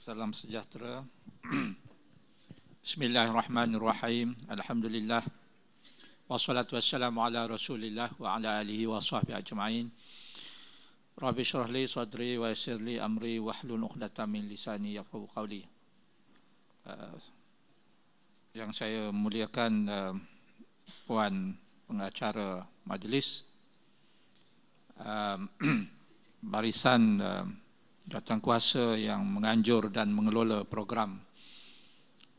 Salam sejahtera. Bismillahirrahmanirrahim. Alhamdulillah. Wassalatu wassalamu ala Rasulillah wa ala alihi wa sahbihi ajma'in. Rabbi syrah li sadri wa yassir li amri wa hlul 'uqdatam min lisani yafqahu qawli. Uh, yang saya muliakan uh, puan pengacara majlis uh, barisan uh, jawatan kuasa yang menganjur dan mengelola program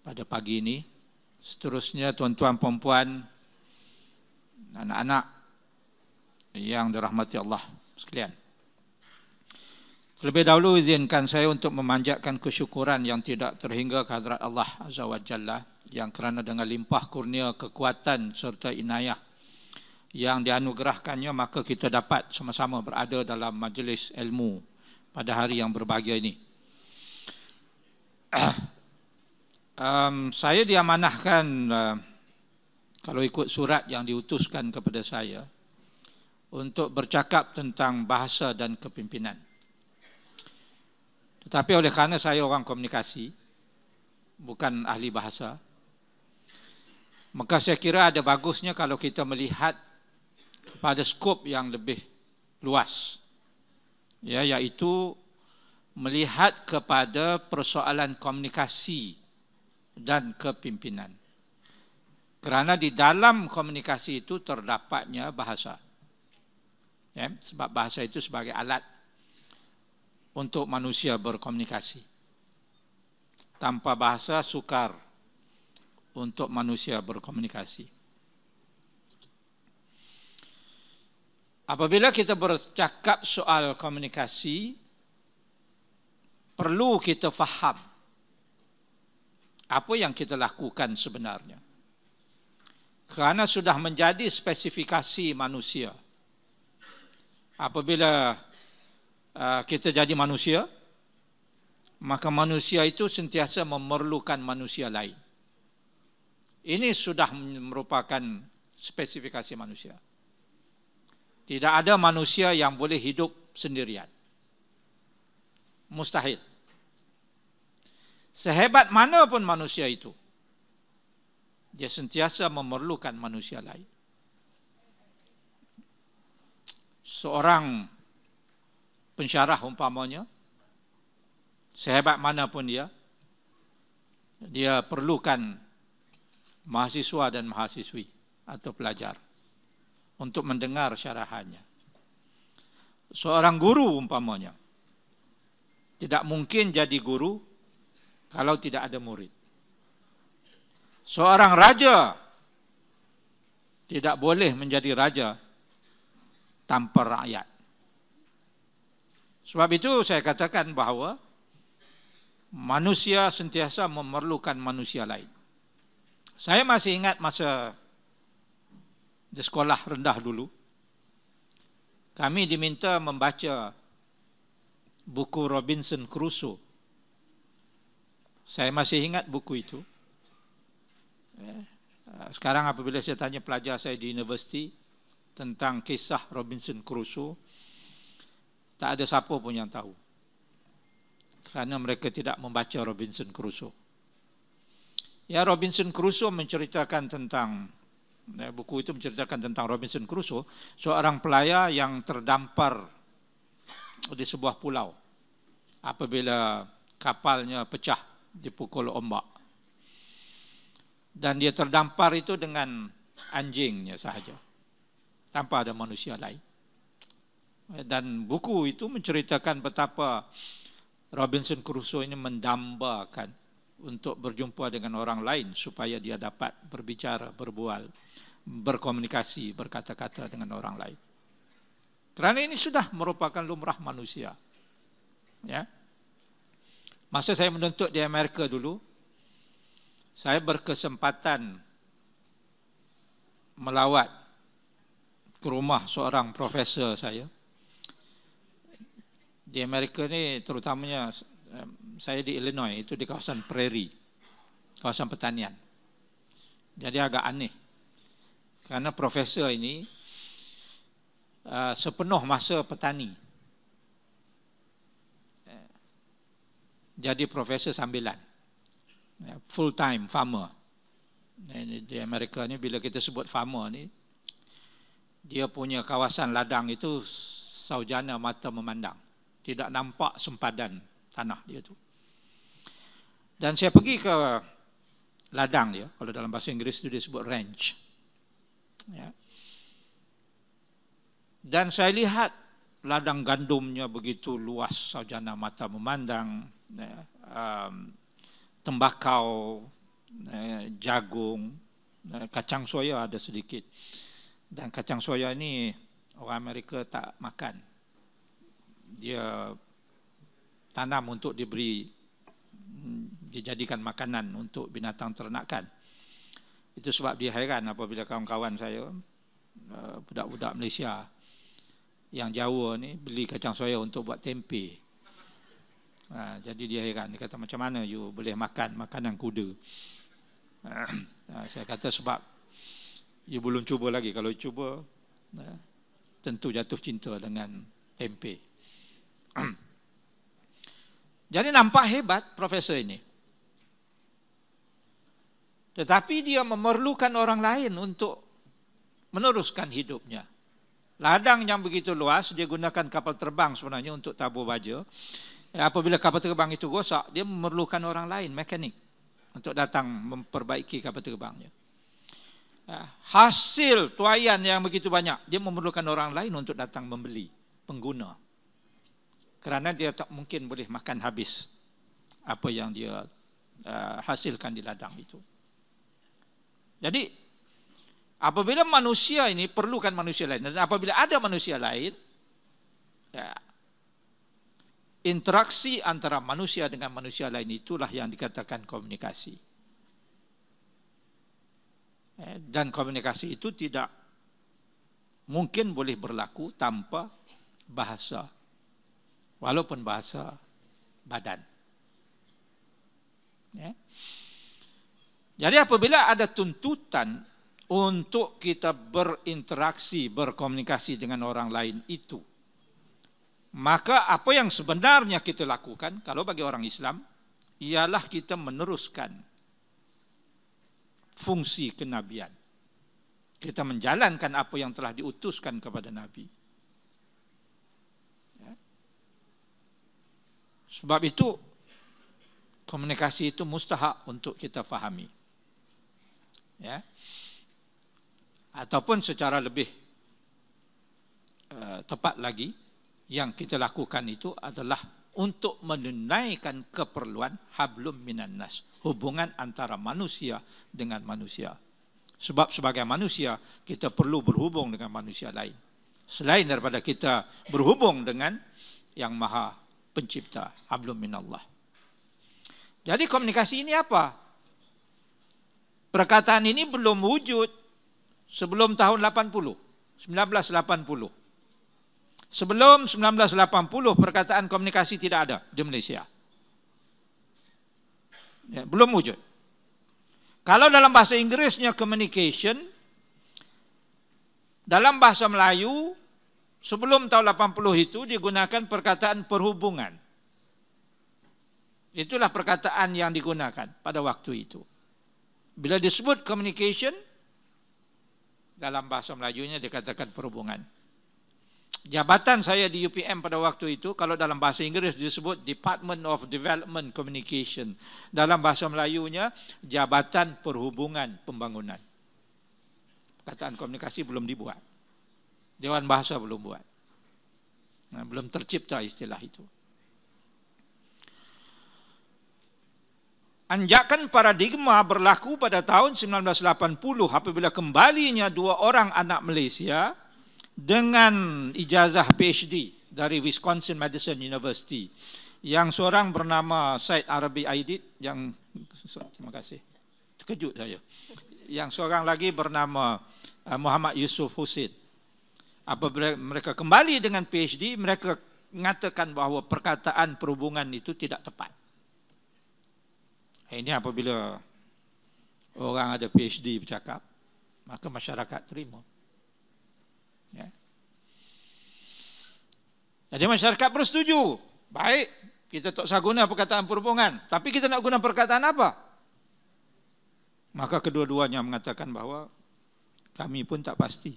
pada pagi ini. Seterusnya tuan-tuan puan-puan anak-anak yang dirahmati Allah sekalian. Terlebih dahulu izinkan saya untuk memanjatkan kesyukuran yang tidak terhingga kehadrat Allah Azza wa Jalla yang kerana dengan limpah kurnia kekuatan serta inayah yang dianugerahkannya maka kita dapat sama-sama berada dalam majlis ilmu pada hari yang berbahagia ini. um, saya diamanahkan uh, kalau ikut surat yang diutuskan kepada saya untuk bercakap tentang bahasa dan kepimpinan. Tetapi oleh kerana saya orang komunikasi, bukan ahli bahasa, maka saya kira ada bagusnya kalau kita melihat pada skop yang lebih luas ya iaitu melihat kepada persoalan komunikasi dan kepimpinan kerana di dalam komunikasi itu terdapatnya bahasa ya sebab bahasa itu sebagai alat untuk manusia berkomunikasi tanpa bahasa sukar untuk manusia berkomunikasi Apabila kita bercakap soal komunikasi, perlu kita faham apa yang kita lakukan sebenarnya. Kerana sudah menjadi spesifikasi manusia. Apabila uh, kita jadi manusia, maka manusia itu sentiasa memerlukan manusia lain. Ini sudah merupakan spesifikasi manusia. Tidak ada manusia yang boleh hidup sendirian. Mustahil. Sehebat mana pun manusia itu, dia sentiasa memerlukan manusia lain. Seorang pensyarah umpamanya, sehebat mana pun dia, dia perlukan mahasiswa dan mahasiswi atau pelajar untuk mendengar syarahannya. Seorang guru umpamanya, tidak mungkin jadi guru kalau tidak ada murid. Seorang raja tidak boleh menjadi raja tanpa rakyat. Sebab itu saya katakan bahawa manusia sentiasa memerlukan manusia lain. Saya masih ingat masa di sekolah rendah dulu, kami diminta membaca buku Robinson Crusoe. Saya masih ingat buku itu. Eh, eh, sekarang apabila saya tanya pelajar saya di universiti tentang kisah Robinson Crusoe, tak ada siapa pun yang tahu. Kerana mereka tidak membaca Robinson Crusoe. Ya Robinson Crusoe menceritakan tentang Ya, buku itu menceritakan tentang Robinson Crusoe, seorang pelayar yang terdampar di sebuah pulau apabila kapalnya pecah dipukul ombak. Dan dia terdampar itu dengan anjingnya sahaja, tanpa ada manusia lain. Ya, dan buku itu menceritakan betapa Robinson Crusoe ini mendambakan untuk berjumpa dengan orang lain supaya dia dapat berbicara, berbual, berkomunikasi, berkata-kata dengan orang lain. Kerana ini sudah merupakan lumrah manusia. Ya. Masa saya menuntut di Amerika dulu, saya berkesempatan melawat ke rumah seorang profesor saya. Di Amerika ni terutamanya saya di Illinois itu di kawasan prairie, kawasan pertanian. Jadi agak aneh. Karena profesor ini uh, sepenuh masa petani. Jadi profesor sambilan. Ya, Full time farmer. Di Amerika ni bila kita sebut farmer ni, dia punya kawasan ladang itu saujana mata memandang. Tidak nampak sempadan tanah dia tu. Dan saya pergi ke ladang dia, kalau dalam bahasa Inggeris itu sebut ranch. Ya. Dan saya lihat ladang gandumnya begitu luas sajana mata memandang, ya. um, tembakau, eh, jagung, ya, kacang soya ada sedikit. Dan kacang soya ini orang Amerika tak makan. Dia tanam untuk diberi hmm, dijadikan makanan untuk binatang ternakan. Itu sebab dia hairan apabila kawan-kawan saya, eh, budak-budak Malaysia yang Jawa ni beli kacang soya untuk buat tempe. Ha, jadi dia hairan. Dia kata, macam mana you boleh makan makanan kuda? Ha, saya kata, sebab you belum cuba lagi. Kalau you cuba, eh, tentu jatuh cinta dengan tempe. jadi nampak hebat profesor ini. Tetapi dia memerlukan orang lain untuk meneruskan hidupnya. Ladang yang begitu luas, dia gunakan kapal terbang sebenarnya untuk tabur baja. Eh, apabila kapal terbang itu gosok, dia memerlukan orang lain, mekanik, untuk datang memperbaiki kapal terbangnya. Eh, hasil tuayan yang begitu banyak, dia memerlukan orang lain untuk datang membeli, pengguna. Kerana dia tak mungkin boleh makan habis apa yang dia eh, hasilkan di ladang itu. Jadi apabila manusia ini perlukan manusia lain dan apabila ada manusia lain ya interaksi antara manusia dengan manusia lain itulah yang dikatakan komunikasi. Ya, dan komunikasi itu tidak mungkin boleh berlaku tanpa bahasa. Walaupun bahasa badan. Yeah. Jadi apabila ada tuntutan untuk kita berinteraksi, berkomunikasi dengan orang lain itu, maka apa yang sebenarnya kita lakukan kalau bagi orang Islam ialah kita meneruskan fungsi kenabian. Kita menjalankan apa yang telah diutuskan kepada Nabi. Ya. Sebab itu komunikasi itu mustahak untuk kita fahami ya ataupun secara lebih uh, tepat lagi yang kita lakukan itu adalah untuk menunaikan keperluan hablum minan nas hubungan antara manusia dengan manusia sebab sebagai manusia kita perlu berhubung dengan manusia lain selain daripada kita berhubung dengan yang maha pencipta hablum minallah jadi komunikasi ini apa Perkataan ini belum wujud sebelum tahun 80, 1980. Sebelum 1980 perkataan komunikasi tidak ada di Malaysia. Ya, belum wujud. Kalau dalam bahasa Inggrisnya communication, dalam bahasa Melayu sebelum tahun 80 itu digunakan perkataan perhubungan. Itulah perkataan yang digunakan pada waktu itu. bila disebut communication dalam bahasa Melayunya dikatakan perhubungan jabatan saya di UPM pada waktu itu kalau dalam bahasa Inggeris disebut Department of Development Communication dalam bahasa Melayunya jabatan perhubungan pembangunan Kataan komunikasi belum dibuat Dewan Bahasa belum buat nah, belum tercipta istilah itu Anjakan paradigma berlaku pada tahun 1980 apabila kembalinya dua orang anak Malaysia dengan ijazah PhD dari Wisconsin Madison University. Yang seorang bernama Said Arabi Aidit yang terima kasih. Terkejut saya. Yang seorang lagi bernama uh, Muhammad Yusuf Husid. Apabila mereka kembali dengan PhD, mereka mengatakan bahawa perkataan perhubungan itu tidak tepat. Ini apabila orang ada PhD bercakap, maka masyarakat terima. Ya. Jadi masyarakat bersetuju. Baik, kita tak usah guna perkataan perhubungan. Tapi kita nak guna perkataan apa? Maka kedua-duanya mengatakan bahawa kami pun tak pasti.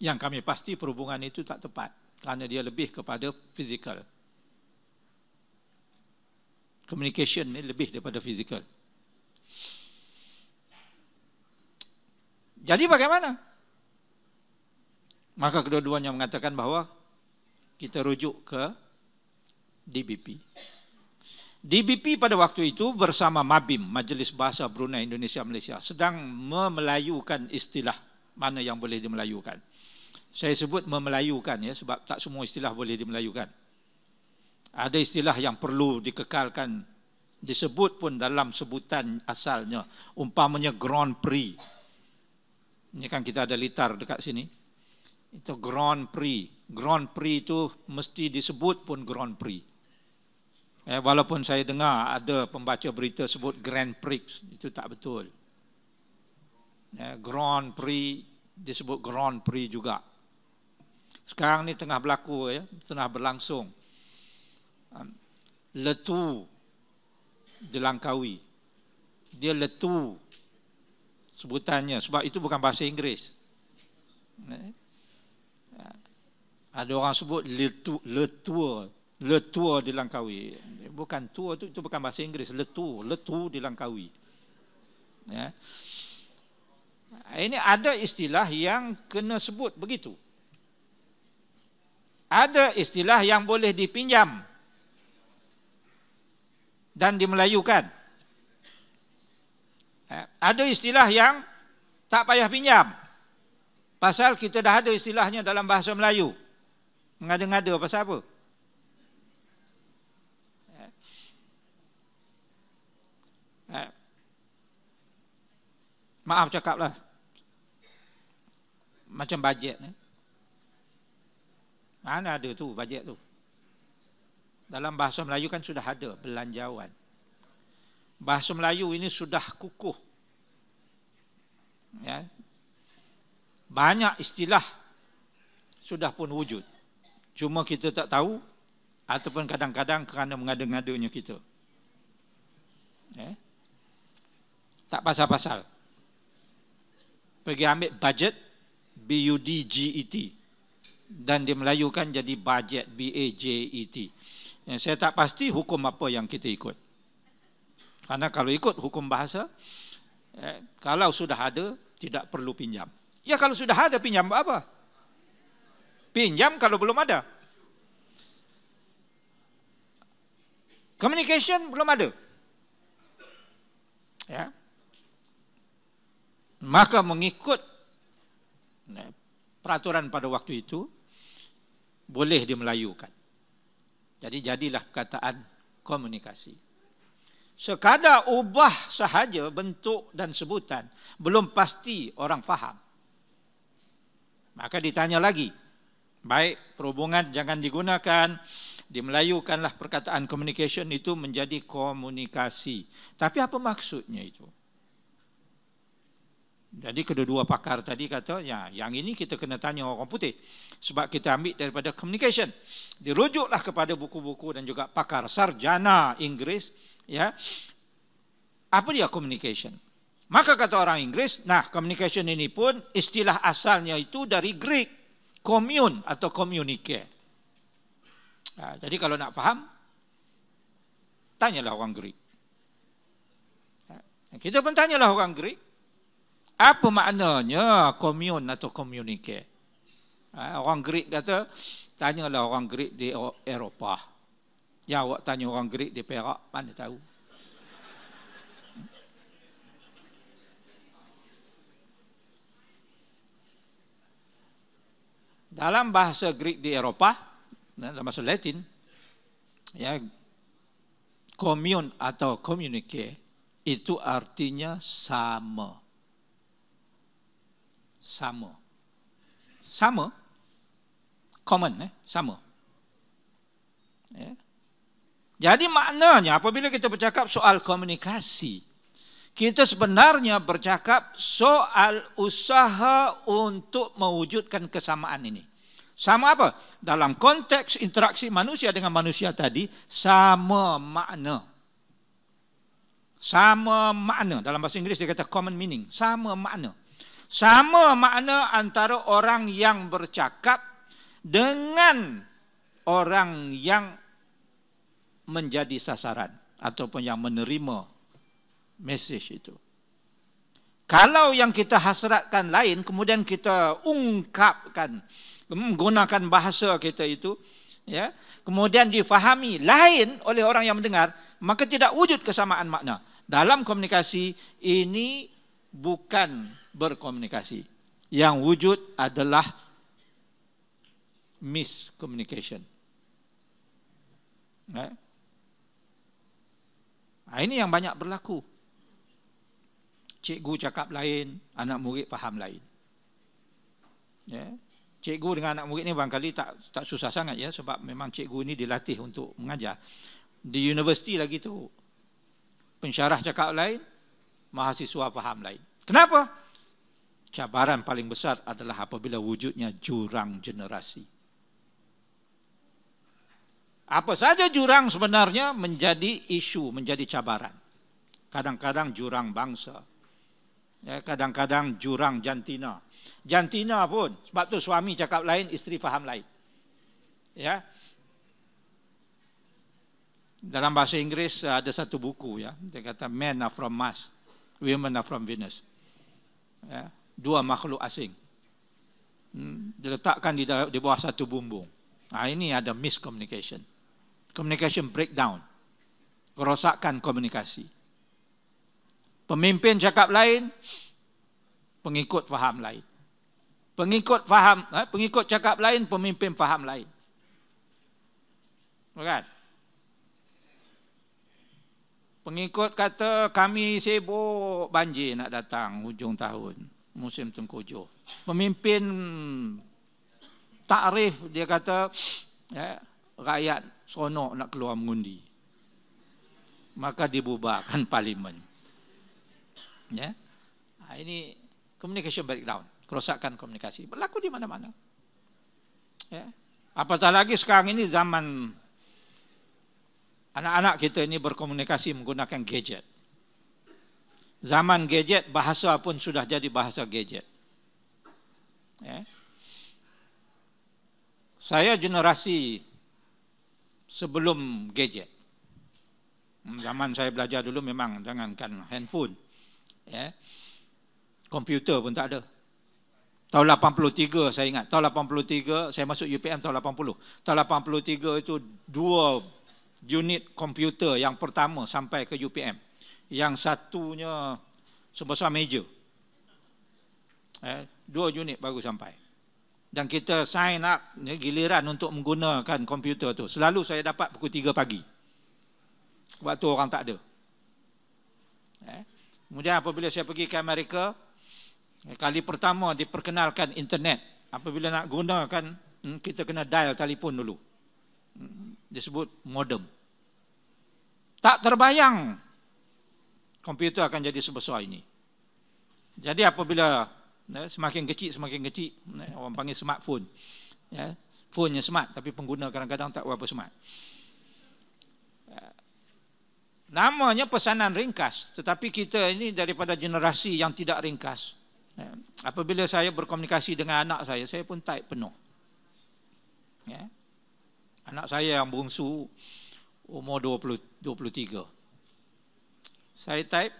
Yang kami pasti perhubungan itu tak tepat. Kerana dia lebih kepada fizikal. Fizikal communication ni lebih daripada fizikal. Jadi bagaimana? Maka kedua-duanya mengatakan bahawa kita rujuk ke DBP. DBP pada waktu itu bersama MABIM, Majlis Bahasa Brunei Indonesia Malaysia, sedang memelayukan istilah mana yang boleh dimelayukan. Saya sebut memelayukan ya sebab tak semua istilah boleh dimelayukan. Ada istilah yang perlu dikekalkan disebut pun dalam sebutan asalnya umpamanya Grand Prix. Ini kan kita ada litar dekat sini. Itu Grand Prix. Grand Prix itu mesti disebut pun Grand Prix. Eh, walaupun saya dengar ada pembaca berita sebut Grand Prix, itu tak betul. Eh, Grand Prix disebut Grand Prix juga. Sekarang ni tengah berlaku ya, tengah berlangsung. Um, letu letu Langkawi. Dia letu sebutannya sebab itu bukan bahasa Inggeris. Eh? Ah, ada orang sebut letu letua letua Langkawi. Bukan tua itu, itu bukan bahasa Inggeris. Letu letu dilangkaui. Ya. Ini ada istilah yang kena sebut begitu. Ada istilah yang boleh dipinjam dan dimelayukan. Ha, ada istilah yang tak payah pinjam. Pasal kita dah ada istilahnya dalam bahasa Melayu. Mengada-ngada pasal apa? Ha. Ha. Maaf cakaplah. Macam bajet. Mana ada tu bajet tu? Dalam bahasa Melayu kan sudah ada belanjawan. Bahasa Melayu ini sudah kukuh. Ya. Banyak istilah sudah pun wujud. Cuma kita tak tahu ataupun kadang-kadang kerana mengada-ngadanya kita. Ya. Tak pasal-pasal. Pergi ambil budget BUDGET dan dia melayukan jadi budget BAJET. -E Ya, saya tak pasti hukum apa yang kita ikut. Karena kalau ikut hukum bahasa, ya, kalau sudah ada, tidak perlu pinjam. Ya kalau sudah ada, pinjam apa? Pinjam kalau belum ada. Communication belum ada. Ya. Maka mengikut eh, peraturan pada waktu itu, boleh dimelayukan. Jadi jadilah perkataan komunikasi. Sekadar ubah sahaja bentuk dan sebutan, belum pasti orang faham. Maka ditanya lagi, baik perhubungan jangan digunakan, dimelayukanlah perkataan communication itu menjadi komunikasi. Tapi apa maksudnya itu? Jadi kedua-dua pakar tadi kata, ya, yang ini kita kena tanya orang putih. Sebab kita ambil daripada communication. Dirujuklah kepada buku-buku dan juga pakar sarjana Inggeris. Ya. Apa dia communication? Maka kata orang Inggeris, nah communication ini pun istilah asalnya itu dari Greek. Commune atau communique. Nah, ha, jadi kalau nak faham, tanyalah orang Greek. Ha, kita pun tanyalah orang Greek. Apa maknanya komun atau komunike? Ha, orang Greek kata, tanyalah orang Greek di Eropah. Ya, awak tanya orang Greek di Perak, mana tahu. Dalam bahasa Greek di Eropah, eh, dalam bahasa Latin, ya, komun atau komunike itu artinya sama sama. Sama. Common eh, sama. Ya. Yeah. Jadi maknanya apabila kita bercakap soal komunikasi, kita sebenarnya bercakap soal usaha untuk mewujudkan kesamaan ini. Sama apa? Dalam konteks interaksi manusia dengan manusia tadi, sama makna. Sama makna. Dalam bahasa Inggeris dia kata common meaning. Sama makna. Sama makna antara orang yang bercakap dengan orang yang menjadi sasaran ataupun yang menerima message itu. Kalau yang kita hasratkan lain kemudian kita ungkapkan menggunakan bahasa kita itu ya kemudian difahami lain oleh orang yang mendengar maka tidak wujud kesamaan makna dalam komunikasi ini bukan berkomunikasi. Yang wujud adalah miscommunication. Nah, ya. ha, ini yang banyak berlaku. Cikgu cakap lain, anak murid faham lain. Ya. Cikgu dengan anak murid ni barangkali tak tak susah sangat ya sebab memang cikgu ni dilatih untuk mengajar. Di universiti lagi tu. Pensyarah cakap lain, mahasiswa faham lain. Kenapa? cabaran paling besar adalah apabila wujudnya jurang generasi. Apa saja jurang sebenarnya menjadi isu, menjadi cabaran. Kadang-kadang jurang bangsa. Ya, kadang-kadang jurang jantina. Jantina pun, sebab tu suami cakap lain, isteri faham lain. Ya, dalam bahasa Inggeris eh, ada satu buku ya. Dia kata men are from Mars, women are from Venus. Ya dua makhluk asing. Hmm, diletakkan di, di bawah satu bumbung. Nah, ha, ini ada miscommunication. Communication breakdown. Kerosakan komunikasi. Pemimpin cakap lain, pengikut faham lain. Pengikut faham, eh, pengikut cakap lain, pemimpin faham lain. Bukan? Pengikut kata kami sibuk banjir nak datang hujung tahun musim tengkujuh. Pemimpin takrif dia kata ya, rakyat seronok nak keluar mengundi. Maka dibubarkan parlimen. Ya. Ha, ini communication breakdown. Kerosakan komunikasi. Berlaku di mana-mana. Ya. Apatah lagi sekarang ini zaman anak-anak kita ini berkomunikasi menggunakan gadget. Zaman gadget, bahasa pun sudah jadi bahasa gadget. Eh? Saya generasi sebelum gadget. Hmm, zaman saya belajar dulu memang jangankan handphone. Eh? Komputer pun tak ada. Tahun 83 saya ingat. Tahun 83 saya masuk UPM tahun 80. Tahun 83 itu dua unit komputer yang pertama sampai ke UPM yang satunya sebesar meja. Eh, dua unit baru sampai. Dan kita sign up ya, giliran untuk menggunakan komputer tu. Selalu saya dapat pukul 3 pagi. Waktu orang tak ada. Eh. Kemudian apabila saya pergi ke Amerika, eh, kali pertama diperkenalkan internet. Apabila nak gunakan, hmm, kita kena dial telefon dulu. Hmm, disebut modem. Tak terbayang komputer akan jadi sebesar ini. Jadi apabila ya, semakin kecil semakin kecil ya, orang panggil smartphone. Ya, phone yang smart tapi pengguna kadang-kadang tak berapa smart. Ya. Namanya pesanan ringkas tetapi kita ini daripada generasi yang tidak ringkas. Ya, apabila saya berkomunikasi dengan anak saya, saya pun type penuh. Ya. Anak saya yang bungsu umur 20 23 saya type,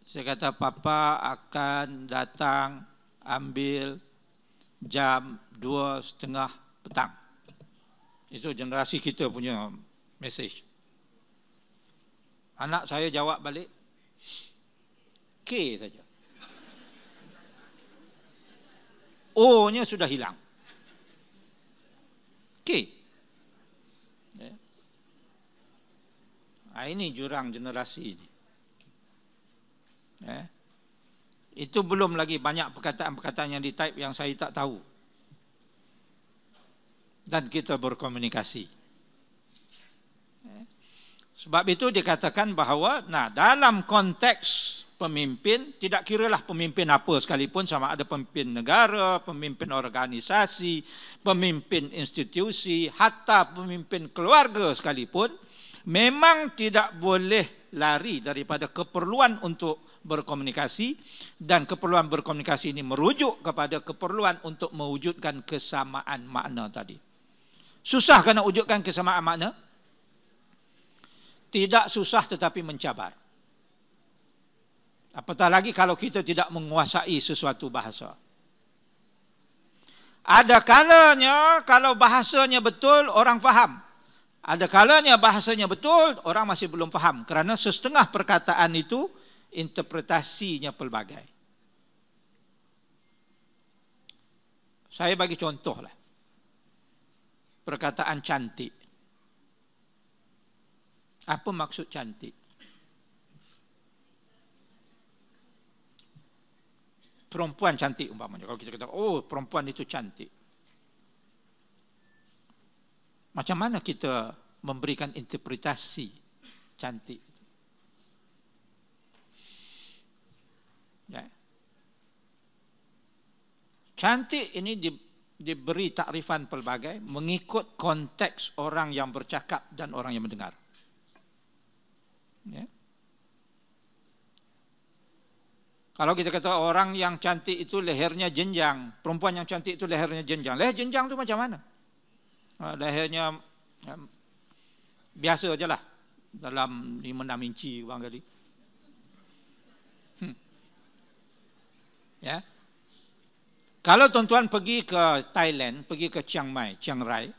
saya kata papa akan datang ambil jam dua setengah petang. Itu generasi kita punya message. Anak saya jawab balik, K saja. O-nya sudah hilang. K. Ya. Ah, ini jurang generasi ini. Eh? Itu belum lagi banyak perkataan-perkataan yang ditype yang saya tak tahu. Dan kita berkomunikasi. Eh? Sebab itu dikatakan bahawa nah dalam konteks pemimpin, tidak kiralah pemimpin apa sekalipun, sama ada pemimpin negara, pemimpin organisasi, pemimpin institusi, hatta pemimpin keluarga sekalipun, memang tidak boleh lari daripada keperluan untuk berkomunikasi dan keperluan berkomunikasi ini merujuk kepada keperluan untuk mewujudkan kesamaan makna tadi. Susah kena wujudkan kesamaan makna? Tidak susah tetapi mencabar. Apatah lagi kalau kita tidak menguasai sesuatu bahasa. Ada kalanya kalau bahasanya betul orang faham. Ada kalanya bahasanya betul orang masih belum faham kerana setengah perkataan itu interpretasinya pelbagai. Saya bagi contohlah. Perkataan cantik. Apa maksud cantik? Perempuan cantik umpamanya. Kalau kita kata, oh perempuan itu cantik. Macam mana kita memberikan interpretasi cantik? Cantik ini di, diberi takrifan pelbagai mengikut konteks orang yang bercakap dan orang yang mendengar. Ya. Kalau kita kata orang yang cantik itu lehernya jenjang, perempuan yang cantik itu lehernya jenjang. Leher jenjang itu macam mana? Ha, lehernya ya, biasa aja lah dalam 5-6 inci Hmm. Ya, kalau tuan-tuan pergi ke Thailand, pergi ke Chiang Mai, Chiang Rai,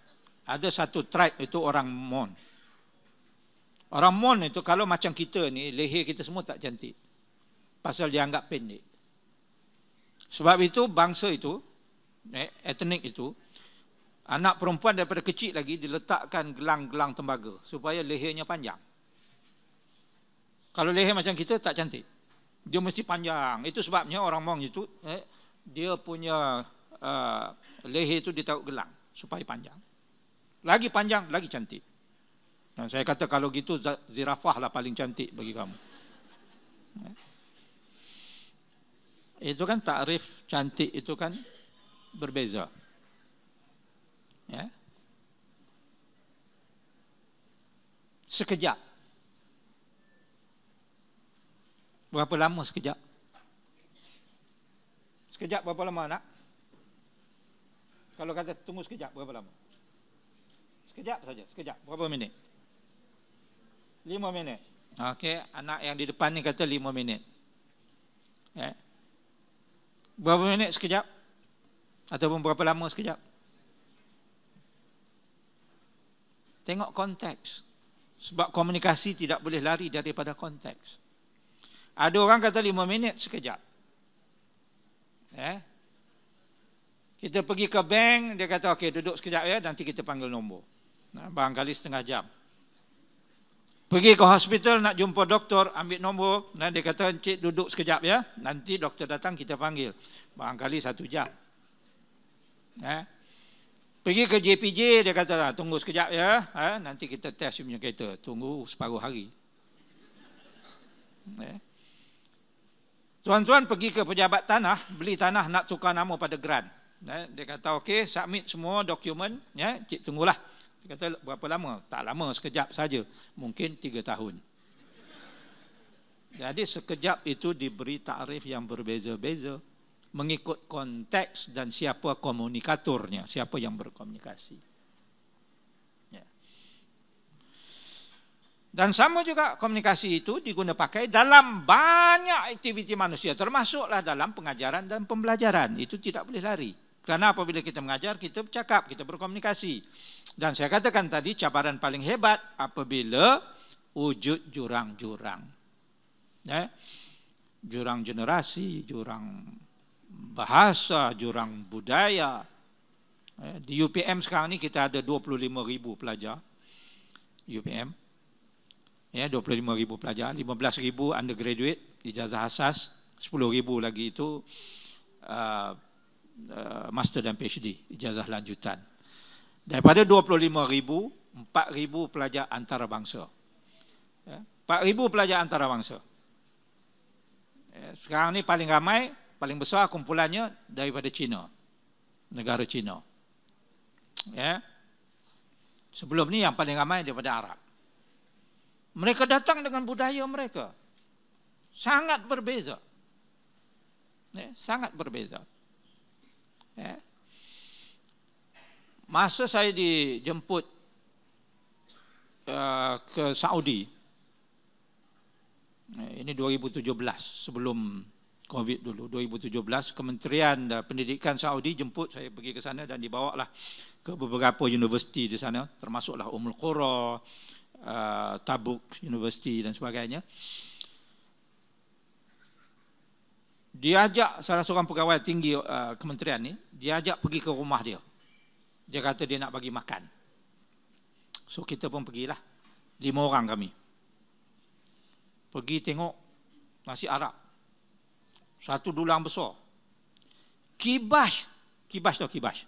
ada satu tribe itu orang Mon. Orang Mon itu kalau macam kita ni, leher kita semua tak cantik. Pasal dia anggap pendek. Sebab itu bangsa itu, eh, etnik itu, anak perempuan daripada kecil lagi diletakkan gelang-gelang tembaga supaya lehernya panjang. Kalau leher macam kita tak cantik. Dia mesti panjang. Itu sebabnya orang Mon itu eh, dia punya uh, leher itu ditaruh gelang supaya panjang. Lagi panjang, lagi cantik. Dan saya kata kalau gitu zirafah lah paling cantik bagi kamu. Eh, itu kan takrif cantik itu kan berbeza. Ya. Sekejap. Berapa lama sekejap? Sekejap berapa lama nak? Kalau kata tunggu sekejap berapa lama? Sekejap saja, sekejap. Berapa minit? Lima minit. Okey, anak yang di depan ni kata lima minit. Eh? Berapa minit sekejap? Ataupun berapa lama sekejap? Tengok konteks. Sebab komunikasi tidak boleh lari daripada konteks. Ada orang kata lima minit sekejap. Eh? Kita pergi ke bank, dia kata, okey duduk sekejap ya, nanti kita panggil nombor. Nah, barangkali setengah jam. Pergi ke hospital nak jumpa doktor, ambil nombor, nah, dia kata, encik duduk sekejap ya, nanti doktor datang kita panggil. Barangkali satu jam. Eh? Pergi ke JPJ, dia kata, ah, tunggu sekejap ya, eh, nanti kita test punya kereta, tunggu separuh hari. Eh? Tuan-tuan pergi ke pejabat tanah, beli tanah nak tukar nama pada grant. Ya, dia kata, okey, submit semua dokumen, ya, cik tunggulah. Dia kata, berapa lama? Tak lama, sekejap saja. Mungkin tiga tahun. Jadi sekejap itu diberi tarif yang berbeza-beza. Mengikut konteks dan siapa komunikatornya, siapa yang berkomunikasi. Dan sama juga komunikasi itu diguna pakai dalam banyak aktiviti manusia termasuklah dalam pengajaran dan pembelajaran. Itu tidak boleh lari. Kerana apabila kita mengajar, kita bercakap, kita berkomunikasi. Dan saya katakan tadi cabaran paling hebat apabila wujud jurang-jurang. Eh? Jurang generasi, jurang bahasa, jurang budaya. Eh, di UPM sekarang ini kita ada 25 ribu pelajar UPM ya 25 ribu pelajar, 15 ribu undergraduate ijazah asas, 10 ribu lagi itu uh, uh, master dan PhD ijazah lanjutan. Daripada 25 ribu, 4 ribu pelajar antarabangsa. Ya, ribu pelajar antarabangsa. Ya, sekarang ni paling ramai, paling besar kumpulannya daripada China. Negara China. Ya. Sebelum ni yang paling ramai daripada Arab. Mereka datang dengan budaya mereka. Sangat berbeza. Eh, sangat berbeza. Eh. Masa saya dijemput uh, ke Saudi, ya, ini 2017 sebelum COVID dulu, 2017 Kementerian Pendidikan Saudi jemput saya pergi ke sana dan dibawa lah ke beberapa universiti di sana, termasuklah Ummul Qura, uh, Tabuk University dan sebagainya. Dia ajak salah seorang pegawai tinggi uh, kementerian ni, dia ajak pergi ke rumah dia. Dia kata dia nak bagi makan. So kita pun pergilah. Lima orang kami. Pergi tengok nasi Arab. Satu dulang besar. Kibas. Kibas tau kibas.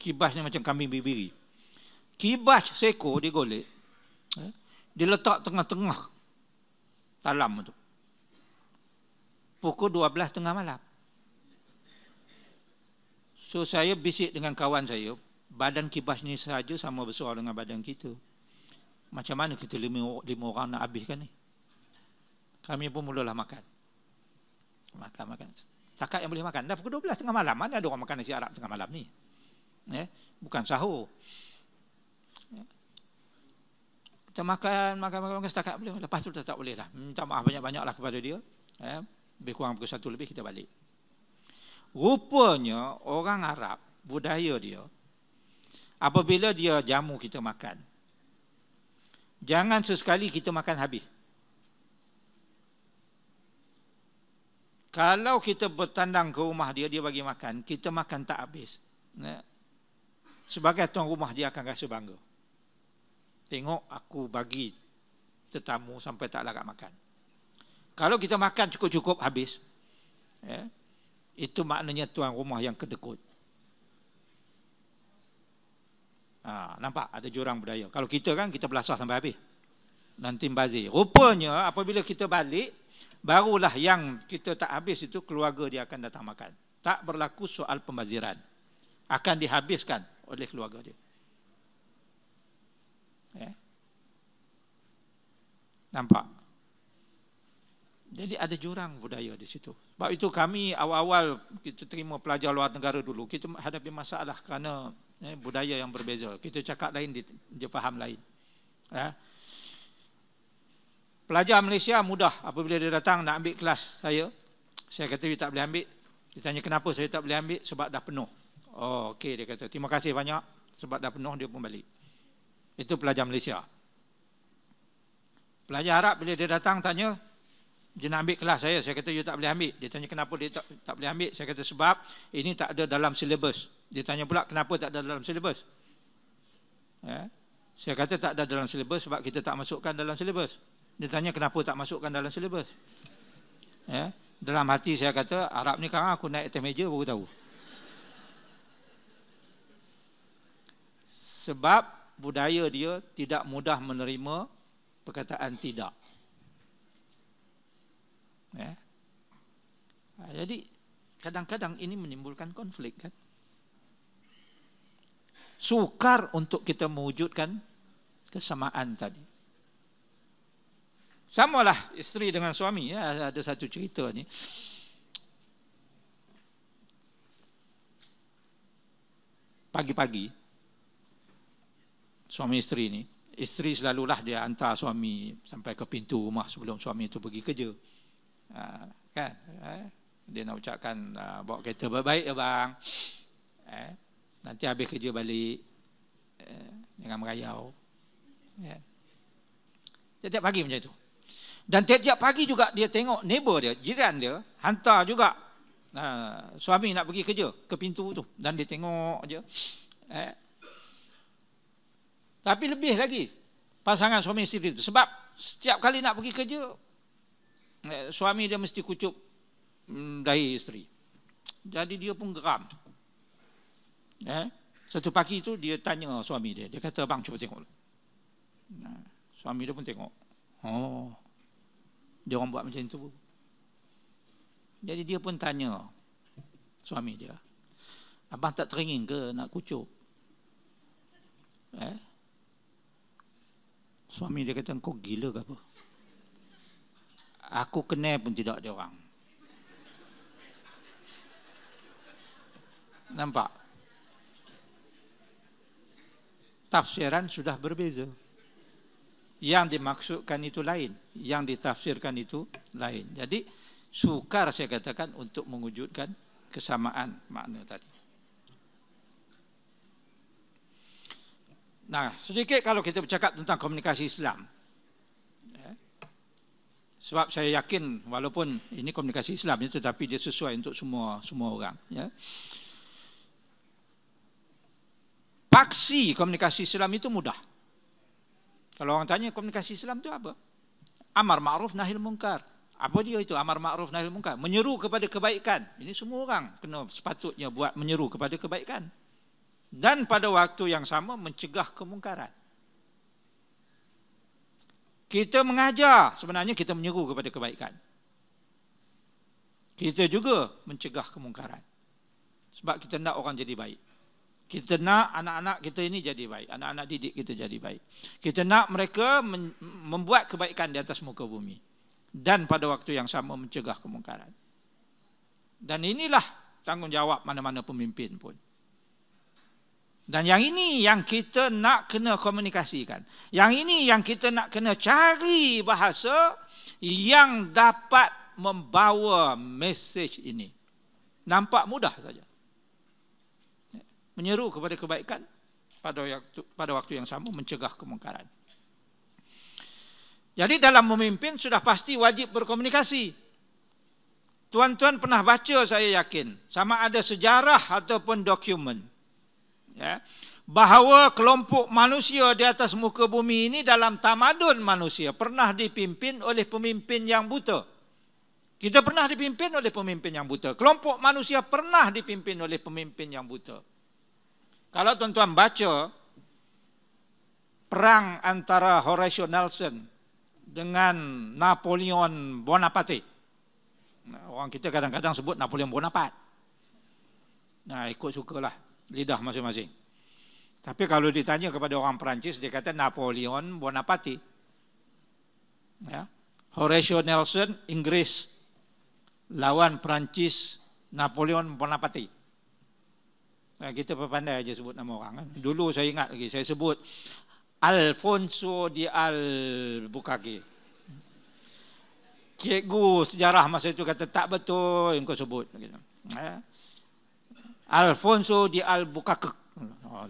Kibas ni macam kambing bibiri. Kibas seko digolek. Eh? Dia letak tengah-tengah talam itu. Pukul 12 tengah malam. So saya bisik dengan kawan saya, badan kibas ni saja sama besar dengan badan kita. Macam mana kita lima, lima orang nak habiskan ni? Kami pun mulalah makan. Makan, makan. Cakap yang boleh makan. Dah pukul 12 tengah malam. Mana ada orang makan nasi Arab tengah malam ni? Eh? Bukan sahur. Kita makan, makan, makan, makan setakat boleh. Lepas tu tak boleh lah. Hmm, minta maaf banyak-banyaklah kepada dia. Ya. Eh, lebih kurang pukul satu lebih kita balik. Rupanya orang Arab, budaya dia, apabila dia jamu kita makan, jangan sesekali kita makan habis. Kalau kita bertandang ke rumah dia, dia bagi makan, kita makan tak habis. Eh, sebagai tuan rumah dia akan rasa bangga. Tengok aku bagi tetamu sampai tak larat makan. Kalau kita makan cukup-cukup habis. Ya, itu maknanya tuan rumah yang kedekut. Ha, nampak ada jurang budaya. Kalau kita kan kita belasah sampai habis. Nanti bazir. Rupanya apabila kita balik. Barulah yang kita tak habis itu keluarga dia akan datang makan. Tak berlaku soal pembaziran. Akan dihabiskan oleh keluarga dia. Nampak? Jadi ada jurang budaya di situ. Sebab itu kami awal-awal kita terima pelajar luar negara dulu, kita hadapi masalah kerana eh, budaya yang berbeza. Kita cakap lain, dia, faham lain. Ya. Eh? Pelajar Malaysia mudah apabila dia datang nak ambil kelas saya. Saya kata dia tak boleh ambil. Dia tanya kenapa saya tak boleh ambil? Sebab dah penuh. Oh, okey dia kata. Terima kasih banyak sebab dah penuh dia pun balik. Itu pelajar Malaysia. Pelajar Arab bila dia datang tanya, dia nak ambil kelas saya. Saya kata, you tak boleh ambil. Dia tanya, kenapa dia tak, tak boleh ambil? Saya kata, sebab ini tak ada dalam syllabus. Dia tanya pula, kenapa tak ada dalam syllabus? Eh? Ya. Saya kata, tak ada dalam syllabus sebab kita tak masukkan dalam syllabus. Dia tanya, kenapa tak masukkan dalam syllabus? Eh? Ya. Dalam hati saya kata, Arab ni sekarang aku naik atas meja baru tahu. Sebab budaya dia tidak mudah menerima perkataan tidak. Ya. Ha, jadi kadang-kadang ini menimbulkan konflik kan? Sukar untuk kita mewujudkan kesamaan tadi. Sama lah isteri dengan suami. Ya, ada satu cerita ni. Pagi-pagi, suami isteri ni isteri selalulah dia hantar suami sampai ke pintu rumah sebelum suami itu pergi kerja. Ha, kan? Ha, dia nak ucapkan ha, bawa kereta baik-baik ya bang. Ha, nanti habis kerja balik ha, jangan merayau. Ya. Tiap-tiap pagi macam itu. Dan tiap-tiap pagi juga dia tengok neighbor dia, jiran dia, hantar juga ha, suami nak pergi kerja ke pintu tu. Dan dia tengok je. Eh, tapi lebih lagi pasangan suami isteri itu. Sebab setiap kali nak pergi kerja, eh, suami dia mesti kucup dahi mm, isteri. Jadi dia pun geram. Eh? Satu pagi itu dia tanya suami dia. Dia kata, bang cuba tengok. suami dia pun tengok. Oh, dia orang buat macam itu. Jadi dia pun tanya suami dia. Abang tak teringin ke nak kucuk? Eh? Suami dia kata, kau gila ke apa? Aku kena pun tidak dia orang. Nampak? Tafsiran sudah berbeza. Yang dimaksudkan itu lain. Yang ditafsirkan itu lain. Jadi, sukar saya katakan untuk mewujudkan kesamaan makna tadi. Nah, sedikit kalau kita bercakap tentang komunikasi Islam. Ya. Sebab saya yakin walaupun ini komunikasi Islam ya, tetapi dia sesuai untuk semua semua orang. Ya. Paksi komunikasi Islam itu mudah. Kalau orang tanya komunikasi Islam itu apa? Amar ma'ruf nahil mungkar. Apa dia itu? Amar ma'ruf nahil mungkar. Menyeru kepada kebaikan. Ini semua orang kena sepatutnya buat menyeru kepada kebaikan dan pada waktu yang sama mencegah kemungkaran. Kita mengajar, sebenarnya kita menyeru kepada kebaikan. Kita juga mencegah kemungkaran. Sebab kita nak orang jadi baik. Kita nak anak-anak kita ini jadi baik. Anak-anak didik kita jadi baik. Kita nak mereka membuat kebaikan di atas muka bumi. Dan pada waktu yang sama mencegah kemungkaran. Dan inilah tanggungjawab mana-mana pemimpin pun. Dan yang ini yang kita nak kena komunikasikan. Yang ini yang kita nak kena cari bahasa yang dapat membawa mesej ini. Nampak mudah saja. Menyeru kepada kebaikan pada waktu, pada waktu yang sama mencegah kemungkaran. Jadi dalam memimpin sudah pasti wajib berkomunikasi. Tuan-tuan pernah baca saya yakin. Sama ada sejarah ataupun dokumen ya, bahawa kelompok manusia di atas muka bumi ini dalam tamadun manusia pernah dipimpin oleh pemimpin yang buta. Kita pernah dipimpin oleh pemimpin yang buta. Kelompok manusia pernah dipimpin oleh pemimpin yang buta. Kalau tuan-tuan baca perang antara Horatio Nelson dengan Napoleon Bonaparte. Orang kita kadang-kadang sebut Napoleon Bonaparte. Nah, ikut sukalah lidah masing-masing. Tapi kalau ditanya kepada orang Perancis, dia kata Napoleon Bonaparte. Ya. Horatio Nelson, Inggris. Lawan Perancis, Napoleon Bonaparte. Nah, ya, kita berpandai aja sebut nama orang. Kan? Dulu saya ingat lagi, saya sebut Alfonso di Albuquerque. Cikgu sejarah masa itu kata tak betul yang kau sebut. Ya. Alfonso di Albuquerque. Ah,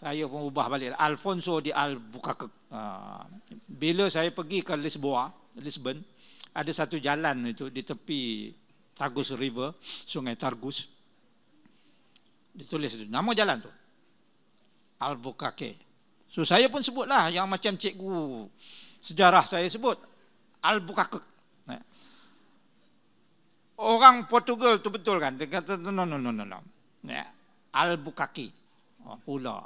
saya pun ubah balik. Alfonso di Albuquerque. Ah, bila saya pergi ke Lisboa, Lisbon, ada satu jalan itu di tepi Tagus River, Sungai Tagus. Ditulis itu. Nama jalan tu. Albuquerque. So saya pun sebutlah yang macam cikgu sejarah saya sebut. Albuquerque orang Portugal tu betul kan? Dia kata no no no no no. Ya. Albuquerque. Oh, pula.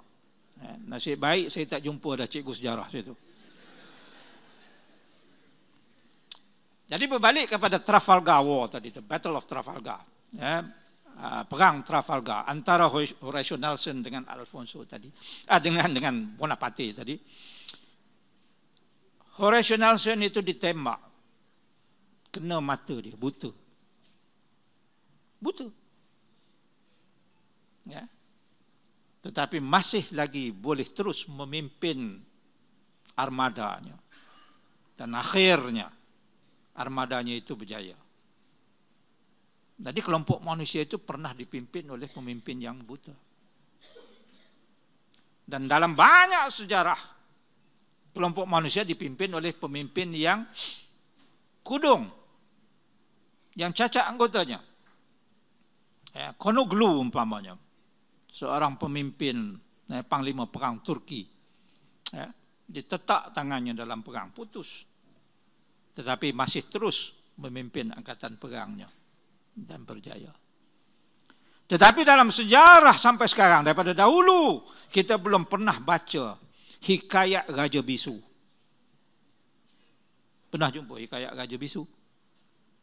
Ya. Nasib baik saya tak jumpa dah cikgu sejarah situ. Jadi berbalik kepada Trafalgar War tadi, the Battle of Trafalgar. Ya. Ah, perang Trafalgar antara Horatio Nelson dengan Alfonso tadi. Ah, dengan dengan Bonaparte tadi. Horatio Nelson itu ditembak kena mata dia butuh buta. Ya. Tetapi masih lagi boleh terus memimpin armadanya. Dan akhirnya armadanya itu berjaya. Jadi kelompok manusia itu pernah dipimpin oleh pemimpin yang buta. Dan dalam banyak sejarah kelompok manusia dipimpin oleh pemimpin yang kudung yang cacat anggotanya ya, eh, Konoglu umpamanya seorang pemimpin ya, panglima perang Turki ya, ditetak tangannya dalam perang putus tetapi masih terus memimpin angkatan perangnya dan berjaya tetapi dalam sejarah sampai sekarang daripada dahulu kita belum pernah baca hikayat Raja Bisu pernah jumpa hikayat Raja Bisu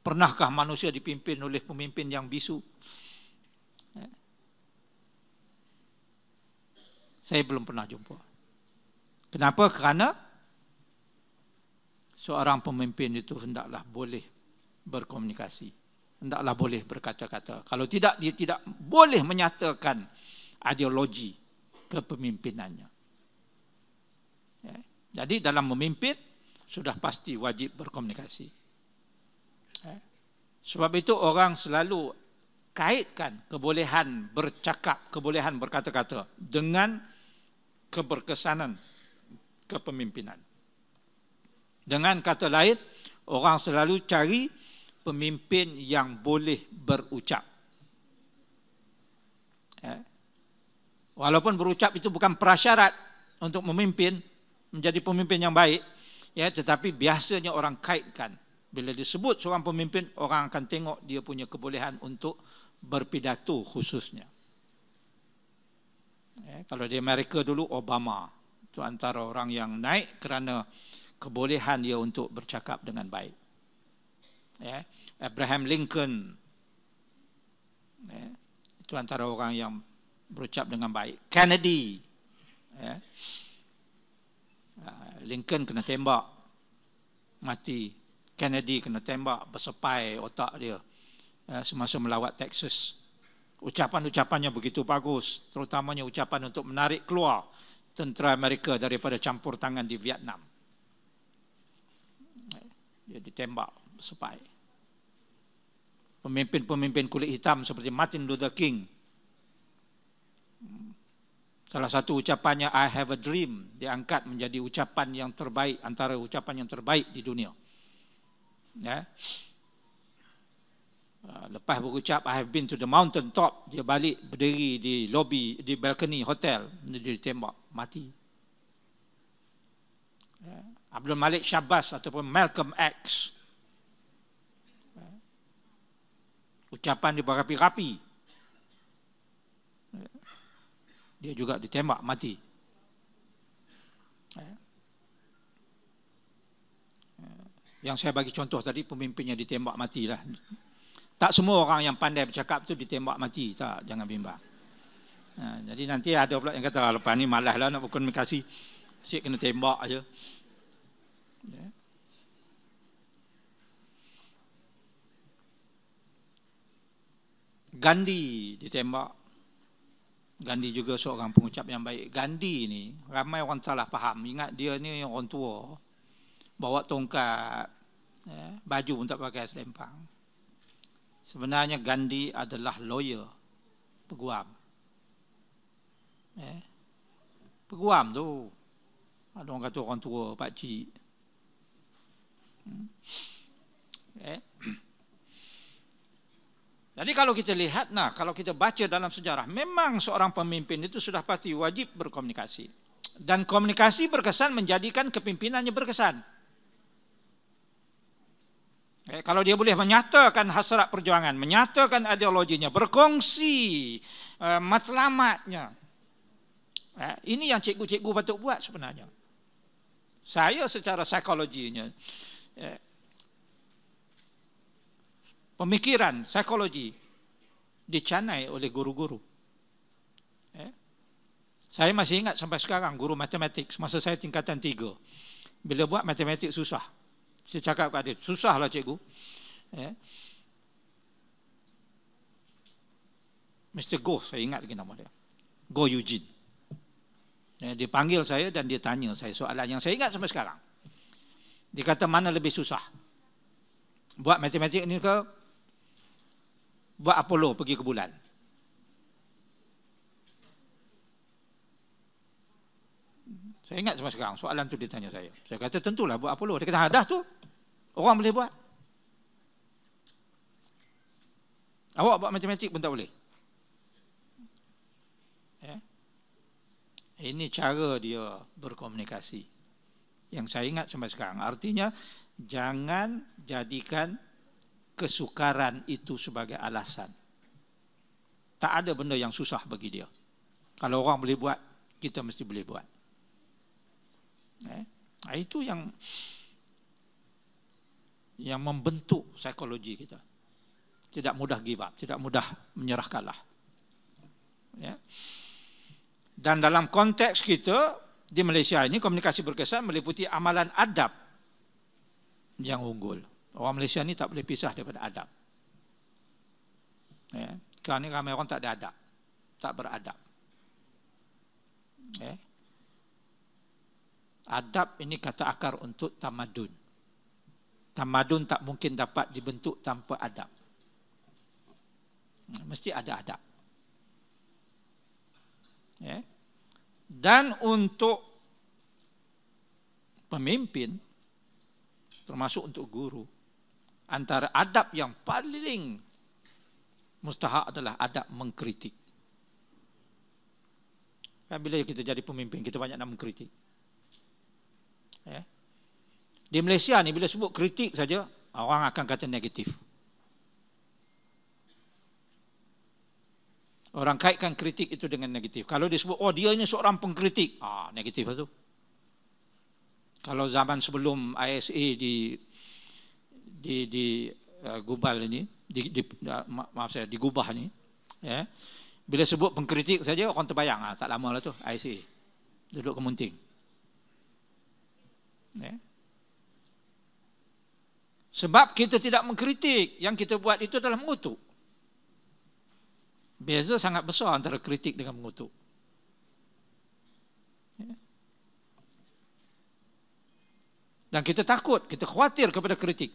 Pernahkah manusia dipimpin oleh pemimpin yang bisu? saya belum pernah jumpa. Kenapa? Kerana seorang pemimpin itu hendaklah boleh berkomunikasi. Hendaklah boleh berkata-kata. Kalau tidak, dia tidak boleh menyatakan ideologi kepemimpinannya. Ya. Jadi dalam memimpin, sudah pasti wajib berkomunikasi. Ya. Sebab itu orang selalu kaitkan kebolehan bercakap, kebolehan berkata-kata dengan keberkesanan kepemimpinan. Dengan kata lain, orang selalu cari pemimpin yang boleh berucap. Eh? Walaupun berucap itu bukan prasyarat untuk memimpin, menjadi pemimpin yang baik, ya, tetapi biasanya orang kaitkan. Bila disebut seorang pemimpin, orang akan tengok dia punya kebolehan untuk berpidato khususnya. Ya, kalau di Amerika dulu Obama itu antara orang yang naik kerana kebolehan dia untuk bercakap dengan baik. Ya, Abraham Lincoln ya, itu antara orang yang berucap dengan baik. Kennedy ya, Lincoln kena tembak mati. Kennedy kena tembak bersepai otak dia ya, semasa melawat Texas. Ucapan-ucapannya begitu bagus, terutamanya ucapan untuk menarik keluar tentera Amerika daripada campur tangan di Vietnam. Dia ditembak sepai. Pemimpin-pemimpin kulit hitam seperti Martin Luther King. Salah satu ucapannya, I have a dream, diangkat menjadi ucapan yang terbaik, antara ucapan yang terbaik di dunia. Ya. Yeah. Ah, lepas berucap I have been to the mountain top dia balik berdiri di lobi di balcony hotel dia ditembak mati ah, Abdul Malik Shabazz ataupun Malcolm X ah, ucapan dia berapi-rapi dia juga ditembak mati yang saya bagi contoh tadi pemimpinnya ditembak matilah tak semua orang yang pandai bercakap tu ditembak mati. Tak, jangan bimbang. Ha, jadi nanti ada pula yang kata, ah, lepas ni malas lah nak berkumpul kasih. Asyik kena tembak aja. Ya. Gandhi ditembak. Gandhi juga seorang pengucap yang baik. Gandhi ni, ramai orang salah faham. Ingat dia ni orang tua. Bawa tongkat. Ya, baju pun tak pakai selempang. Sebenarnya Gandhi adalah lawyer peguam. Eh? Peguam tu. Ada orang kata orang tua, pakcik. Hmm. Eh? Jadi kalau kita lihat, nah, kalau kita baca dalam sejarah, memang seorang pemimpin itu sudah pasti wajib berkomunikasi. Dan komunikasi berkesan menjadikan kepimpinannya berkesan. Berkesan. Eh, kalau dia boleh menyatakan hasrat perjuangan, menyatakan ideologinya, berkongsi eh, matlamatnya. Eh, ini yang cikgu-cikgu patut buat sebenarnya. Saya secara psikologinya, eh, pemikiran psikologi dicanai oleh guru-guru. Eh, saya masih ingat sampai sekarang guru matematik semasa saya tingkatan tiga. Bila buat matematik susah, saya cakap kat dia, susahlah cikgu. Eh? Mr. Go, saya ingat lagi nama dia. Go Eugene. Eh, dia panggil saya dan dia tanya saya soalan yang saya ingat sampai sekarang. Dia kata mana lebih susah? Buat matematik ni ke? Buat Apollo pergi ke bulan. Saya ingat sampai sekarang soalan tu ditanya saya. Saya kata tentulah buat apa lu. Dia kata hadas ah, tu orang boleh buat. Awak buat macam-macam pun tak boleh. Ya. Ini cara dia berkomunikasi. Yang saya ingat sampai sekarang. Artinya jangan jadikan kesukaran itu sebagai alasan. Tak ada benda yang susah bagi dia. Kalau orang boleh buat, kita mesti boleh buat. Eh, itu yang yang membentuk psikologi kita. Tidak mudah give up, tidak mudah menyerah kalah. Ya. Dan dalam konteks kita di Malaysia ini komunikasi berkesan meliputi amalan adab yang unggul. Orang Malaysia ini tak boleh pisah daripada adab. Ya. Kerana ramai orang tak ada adab. Tak beradab. Ya. Adab ini kata akar untuk tamadun. Tamadun tak mungkin dapat dibentuk tanpa adab. Hmm, mesti ada adab. Ya. Dan untuk pemimpin, termasuk untuk guru, antara adab yang paling mustahak adalah adab mengkritik. Kan bila kita jadi pemimpin, kita banyak nak mengkritik. Yeah. Di Malaysia ni bila sebut kritik saja orang akan kata negatif. Orang kaitkan kritik itu dengan negatif. Kalau disebut oh dia ini seorang pengkritik, ah negatif itu. Lah Kalau zaman sebelum ISA di di di uh, gubal ini, di, di uh, maaf saya di Gubah ni, ya. bila sebut pengkritik saja orang terbayang ah tak lamalah tu ISA duduk kemunting. Ya. Sebab kita tidak mengkritik, yang kita buat itu adalah mengutuk. Beza sangat besar antara kritik dengan mengutuk. Ya. Dan kita takut, kita khawatir kepada kritik.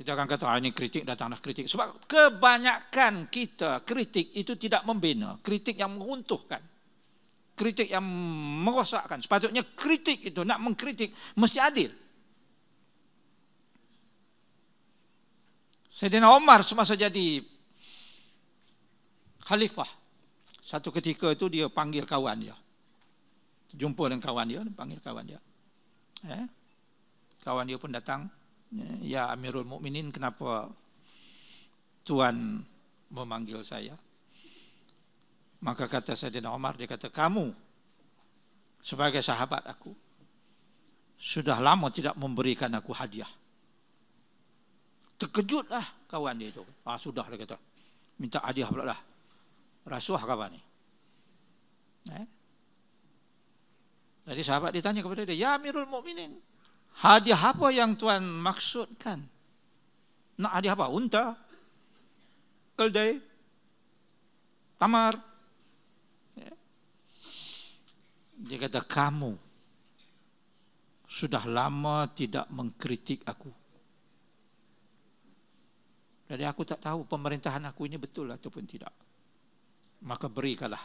Kita akan kata, ah, ini kritik, datanglah kritik. Sebab kebanyakan kita kritik itu tidak membina. Kritik yang menguntuhkan kritik yang merosakkan. Sepatutnya kritik itu, nak mengkritik, mesti adil. Sayyidina Omar semasa jadi khalifah, satu ketika itu dia panggil kawan dia. Jumpa dengan kawan dia, dia panggil kawan dia. Eh? Kawan dia pun datang, ya, ya Amirul Mukminin, kenapa tuan memanggil saya? Maka kata Sayyidina Umar, dia kata, kamu sebagai sahabat aku, sudah lama tidak memberikan aku hadiah. Terkejutlah kawan dia itu. Ah, sudah dia kata. Minta hadiah pula lah. Rasuah kawan ni. Eh? Jadi sahabat ditanya kepada dia, Ya Amirul Mukminin, hadiah apa yang tuan maksudkan? Nak hadiah apa? Unta? Keldai? Tamar? Tamar? Dia kata kamu sudah lama tidak mengkritik aku. Jadi aku tak tahu pemerintahan aku ini betul ataupun tidak. Maka berikanlah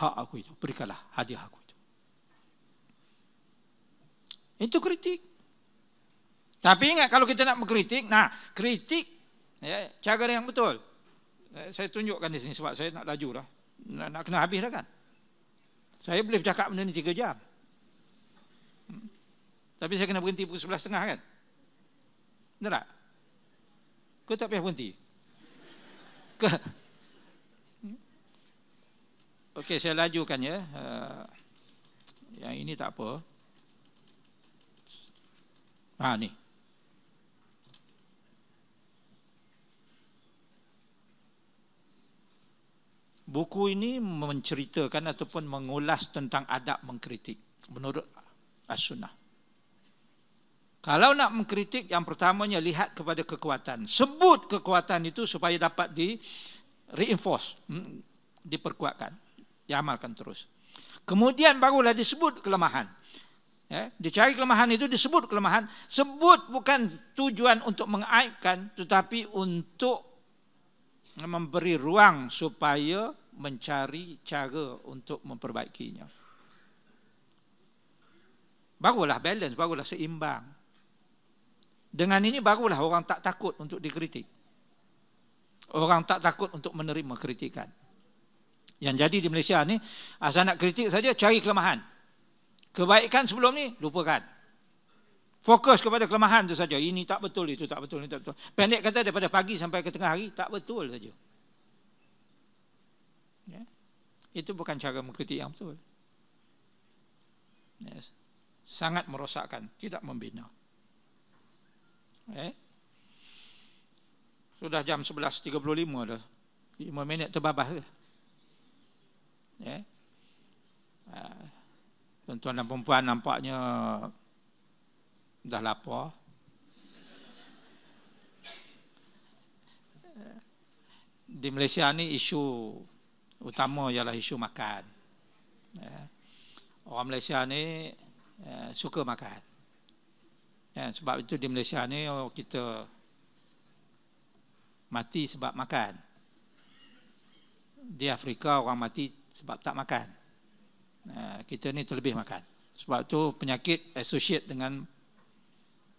hak aku itu, berikanlah hadiah aku itu. Itu kritik. Tapi ingat kalau kita nak mengkritik, nah kritik ya, cara yang betul. Eh, saya tunjukkan di sini sebab saya nak laju dah. Nak, nak kena habis dah kan. Saya boleh bercakap benda ni 3 jam. Hmm. Tapi saya kena berhenti pukul 11.30 kan? Benar tak? Kau tak payah berhenti? Kau? Hmm. Okey, saya lajukan ya. Eh, yang ini tak apa. Ha, ni. Buku ini menceritakan ataupun mengulas tentang adab mengkritik menurut As-Sunnah. Kalau nak mengkritik, yang pertamanya lihat kepada kekuatan. Sebut kekuatan itu supaya dapat di reinforce, hmm, diperkuatkan, diamalkan terus. Kemudian barulah disebut kelemahan. Ya, dicari kelemahan itu disebut kelemahan. Sebut bukan tujuan untuk mengaibkan tetapi untuk memberi ruang supaya mencari cara untuk memperbaikinya. Barulah balance, barulah seimbang. Dengan ini barulah orang tak takut untuk dikritik. Orang tak takut untuk menerima kritikan. Yang jadi di Malaysia ni, asal nak kritik saja cari kelemahan. Kebaikan sebelum ni lupakan. Fokus kepada kelemahan tu saja. Ini tak betul, itu tak betul, ini tak betul. Pendek kata daripada pagi sampai ke tengah hari, tak betul saja. Ya? Itu bukan cara mengkritik yang betul. Ya. Sangat merosakkan, tidak membina. Ya? Sudah jam 11.35 dah. 5 minit terbabas ke? Ya? Ah. Tuan-tuan dan perempuan nampaknya dah lapar. Di Malaysia ni isu utama ialah isu makan. Ya. Orang Malaysia ni ya, suka makan. Ya, sebab itu di Malaysia ni oh, kita mati sebab makan. Di Afrika orang mati sebab tak makan. Kita ni terlebih makan. Sebab tu penyakit associate dengan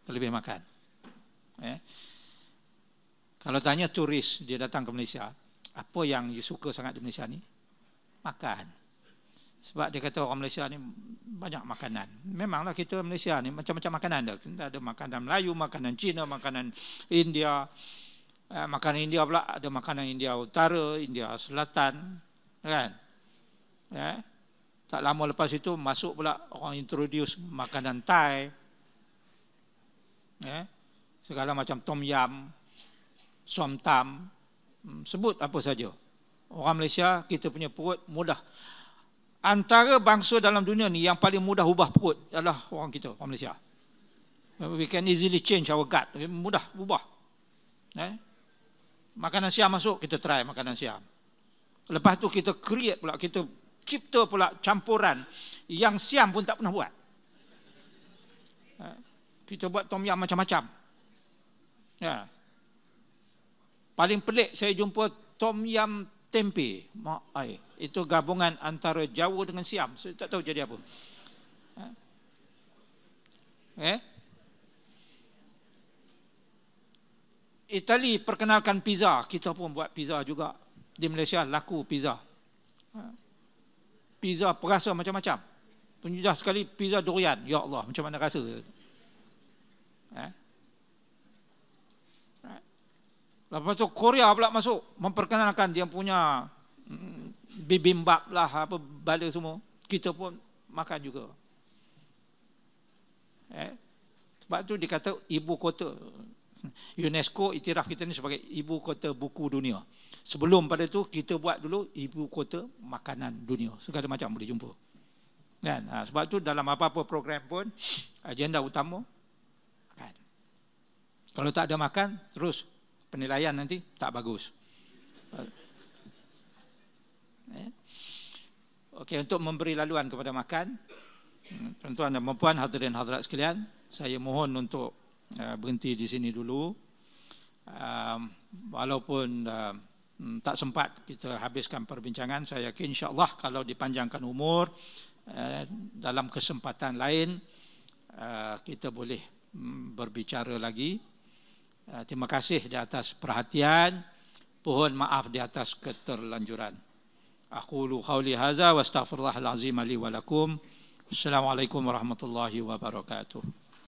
Terlebih makan. Ya. Kalau tanya turis dia datang ke Malaysia, apa yang dia suka sangat di Malaysia ni? Makan. Sebab dia kata orang Malaysia ni banyak makanan. Memanglah kita Malaysia ni macam-macam makanan dah. Kita ada makanan Melayu, makanan Cina, makanan India. Eh, makanan India pula ada makanan India Utara, India Selatan, kan? Ya. Tak lama lepas itu masuk pula orang introduce makanan Thai, ya, segala macam tom yam, som tam, hmm, sebut apa saja. Orang Malaysia kita punya perut mudah. Antara bangsa dalam dunia ni yang paling mudah ubah perut adalah orang kita, orang Malaysia. We can easily change our gut. Mudah ubah. Eh? Makanan siam masuk, kita try makanan siam. Lepas tu kita create pula, kita cipta pula campuran yang siam pun tak pernah buat kita buat tom yam macam-macam. Ya. Paling pelik saya jumpa tom yam tempe. Mak ai, itu gabungan antara Jawa dengan Siam. Saya tak tahu jadi apa. Ya. Eh? Itali perkenalkan pizza. Kita pun buat pizza juga. Di Malaysia laku pizza. Ha? Pizza perasa macam-macam. Penyedah sekali pizza durian. Ya Allah, macam mana rasa? Eh? eh? Lepas tu Korea pula masuk memperkenalkan dia punya mm, bibimbap lah apa balik semua. Kita pun makan juga. Eh? Sebab tu dikata ibu kota. UNESCO itiraf kita ni sebagai ibu kota buku dunia. Sebelum pada tu kita buat dulu ibu kota makanan dunia. Segala macam boleh jumpa. Kan? Ha, sebab tu dalam apa-apa program pun agenda utama kalau tak ada makan, terus penilaian nanti tak bagus. Eh? Okey, untuk memberi laluan kepada makan, hmm, tuan-tuan dan perempuan, hadirin hadirat sekalian, saya mohon untuk eh, berhenti di sini dulu. Um, walaupun eh, hmm, tak sempat kita habiskan perbincangan, saya yakin Allah kalau dipanjangkan umur, dalam kesempatan lain, kita boleh hmm, berbicara lagi. Eh, terima kasih di atas perhatian. Pohon maaf di atas keterlanjuran. Aku lu khawli haza wa astaghfirullahalazim alihi Assalamualaikum warahmatullahi wabarakatuh.